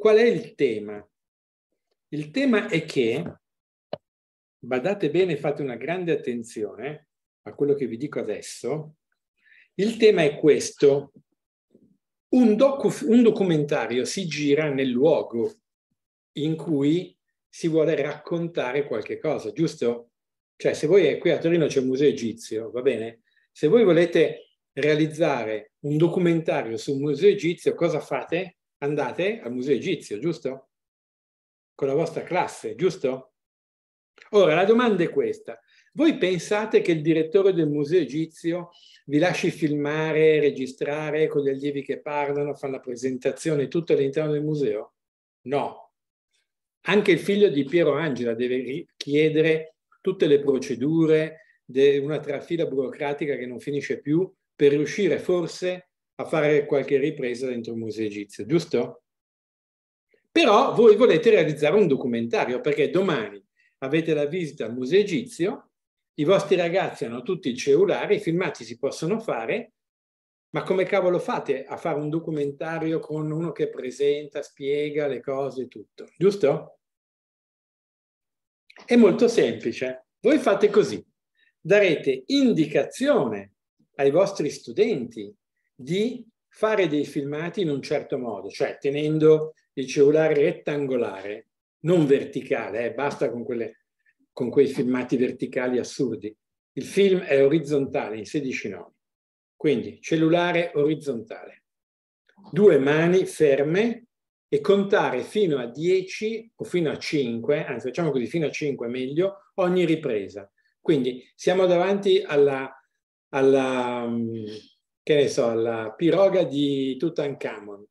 Qual è il tema? Il tema è che, badate bene, fate una grande attenzione a quello che vi dico adesso, il tema è questo. Un, docu- un documentario si gira nel luogo in cui si vuole raccontare qualche cosa, giusto? Cioè, se voi qui a Torino c'è un museo egizio, va bene? Se voi volete realizzare un documentario su un museo egizio, cosa fate? andate al Museo Egizio, giusto? Con la vostra classe, giusto? Ora, la domanda è questa. Voi pensate che il direttore del Museo Egizio vi lasci filmare, registrare con gli allievi che parlano, fanno la presentazione, tutto all'interno del museo? No. Anche il figlio di Piero Angela deve chiedere tutte le procedure, una trafila burocratica che non finisce più, per riuscire forse a a fare qualche ripresa dentro il museo egizio, giusto? Però voi volete realizzare un documentario perché domani avete la visita al museo egizio, i vostri ragazzi hanno tutti i cellulari, i filmati si possono fare, ma come cavolo fate a fare un documentario con uno che presenta, spiega le cose, e tutto, giusto? È molto semplice. Voi fate così, darete indicazione ai vostri studenti di fare dei filmati in un certo modo, cioè tenendo il cellulare rettangolare, non verticale, eh, basta con, quelle, con quei filmati verticali assurdi. Il film è orizzontale in 16 nomi, quindi cellulare orizzontale, due mani ferme e contare fino a 10 o fino a 5, anzi facciamo così fino a 5 è meglio, ogni ripresa. Quindi siamo davanti alla, alla mm, che ne so, alla piroga di Tutankhamon.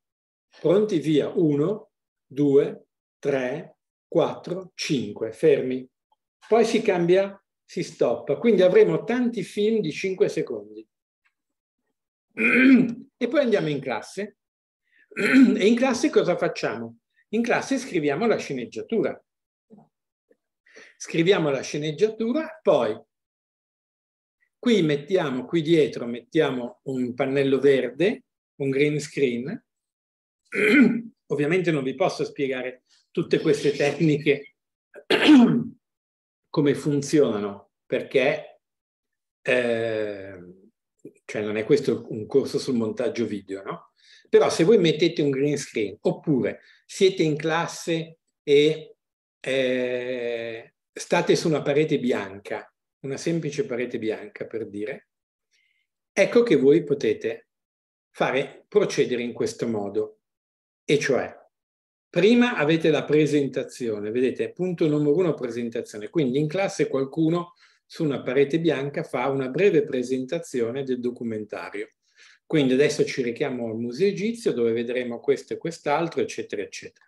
Pronti via, 1, 2, 3, 4, 5, fermi. Poi si cambia, si stoppa. Quindi avremo tanti film di 5 secondi. E poi andiamo in classe. E in classe cosa facciamo? In classe scriviamo la sceneggiatura. Scriviamo la sceneggiatura, poi Qui mettiamo, qui dietro mettiamo un pannello verde, un green screen. Ovviamente non vi posso spiegare tutte queste tecniche come funzionano, perché eh, cioè non è questo un corso sul montaggio video, no? Però se voi mettete un green screen oppure siete in classe e eh, state su una parete bianca una semplice parete bianca per dire, ecco che voi potete fare procedere in questo modo, e cioè prima avete la presentazione, vedete punto numero uno presentazione, quindi in classe qualcuno su una parete bianca fa una breve presentazione del documentario. Quindi adesso ci richiamo al Museo Egizio dove vedremo questo e quest'altro, eccetera, eccetera.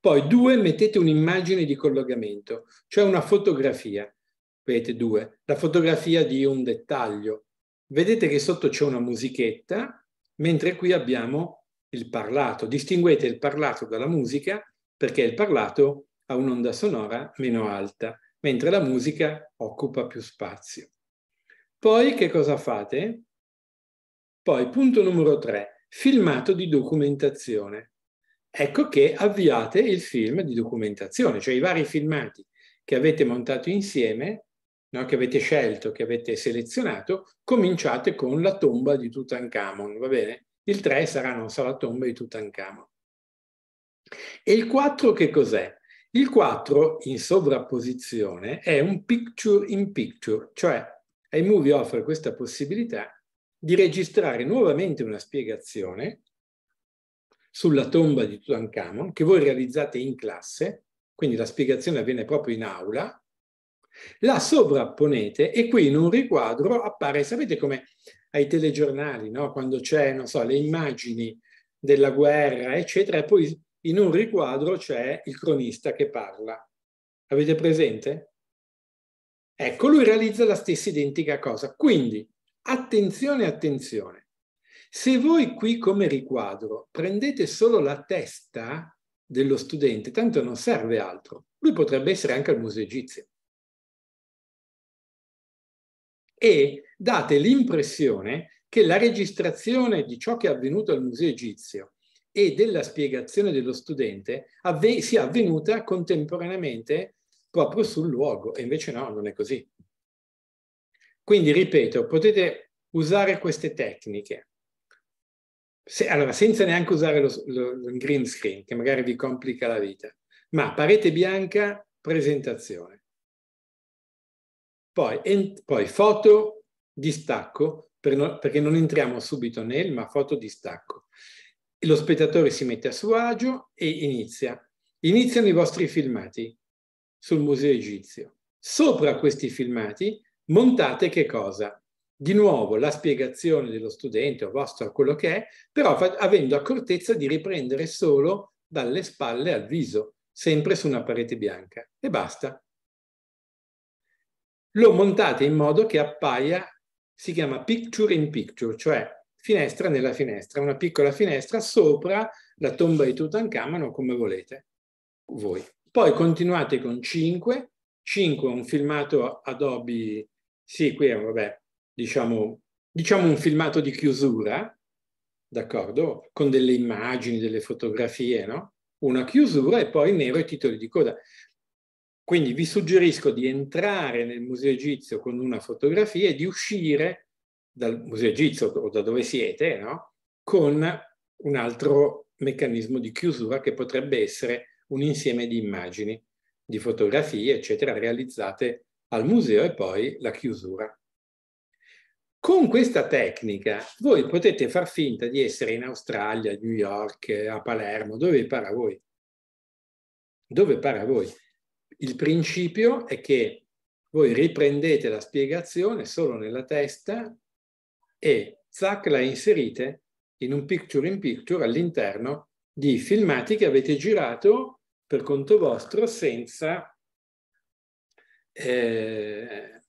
Poi due, mettete un'immagine di collegamento, cioè una fotografia vedete due, la fotografia di un dettaglio. Vedete che sotto c'è una musichetta, mentre qui abbiamo il parlato. Distinguete il parlato dalla musica perché il parlato ha un'onda sonora meno alta, mentre la musica occupa più spazio. Poi che cosa fate? Poi punto numero tre, filmato di documentazione. Ecco che avviate il film di documentazione, cioè i vari filmati che avete montato insieme no, che avete scelto, che avete selezionato, cominciate con la tomba di Tutankhamon, va bene? Il 3 sarà, non so, la tomba di Tutankhamon. E il 4 che cos'è? Il 4 in sovrapposizione è un picture in picture, cioè iMovie offre questa possibilità di registrare nuovamente una spiegazione sulla tomba di Tutankhamon che voi realizzate in classe, quindi la spiegazione avviene proprio in aula, la sovrapponete e qui in un riquadro appare, sapete come ai telegiornali, no? quando c'è, non so, le immagini della guerra, eccetera, e poi in un riquadro c'è il cronista che parla. Avete presente? Ecco, lui realizza la stessa identica cosa. Quindi, attenzione, attenzione. Se voi qui come riquadro prendete solo la testa dello studente, tanto non serve altro. Lui potrebbe essere anche al museo egizio. e date l'impressione che la registrazione di ciò che è avvenuto al Museo Egizio e della spiegazione dello studente avve- sia avvenuta contemporaneamente proprio sul luogo, e invece no, non è così. Quindi, ripeto, potete usare queste tecniche. Se, allora, senza neanche usare lo, lo, lo green screen, che magari vi complica la vita, ma parete bianca, presentazione. Poi, poi foto distacco, per no, perché non entriamo subito nel, ma foto di stacco. lo spettatore si mette a suo agio e inizia. Iniziano i vostri filmati sul museo egizio. Sopra questi filmati montate che cosa? Di nuovo la spiegazione dello studente o vostro, quello che è, però avendo accortezza di riprendere solo dalle spalle al viso, sempre su una parete bianca. E basta lo montate in modo che appaia, si chiama picture in picture, cioè finestra nella finestra, una piccola finestra sopra la tomba di Tutankhamon o come volete voi. Poi continuate con 5, 5 un filmato Adobe, sì, qui è vabbè, diciamo, diciamo un filmato di chiusura, d'accordo? Con delle immagini, delle fotografie, no? Una chiusura e poi nero i titoli di coda. Quindi vi suggerisco di entrare nel museo egizio con una fotografia e di uscire dal museo egizio o da dove siete, no? con un altro meccanismo di chiusura che potrebbe essere un insieme di immagini, di fotografie, eccetera, realizzate al museo e poi la chiusura. Con questa tecnica voi potete far finta di essere in Australia, a New York, a Palermo, dove para voi. Dove para voi. Il principio è che voi riprendete la spiegazione solo nella testa e zac la inserite in un picture in picture all'interno di filmati che avete girato per conto vostro senza, eh,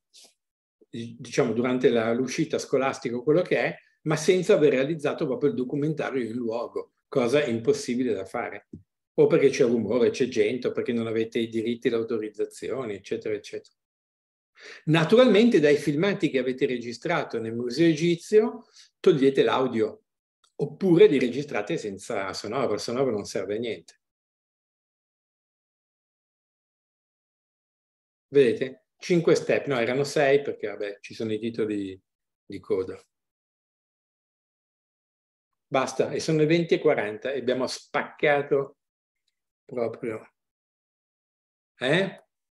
diciamo, durante l'uscita scolastica o quello che è, ma senza aver realizzato proprio il documentario in luogo, cosa impossibile da fare o perché c'è rumore, c'è gente, o perché non avete i diritti, le autorizzazioni, eccetera, eccetera. Naturalmente dai filmati che avete registrato nel Museo Egizio togliete l'audio, oppure li registrate senza sonoro, il sonoro non serve a niente. Vedete? Cinque step, no, erano sei perché vabbè, ci sono i titoli di coda. Basta, e sono le 20.40 e abbiamo spaccato proprio. Eh?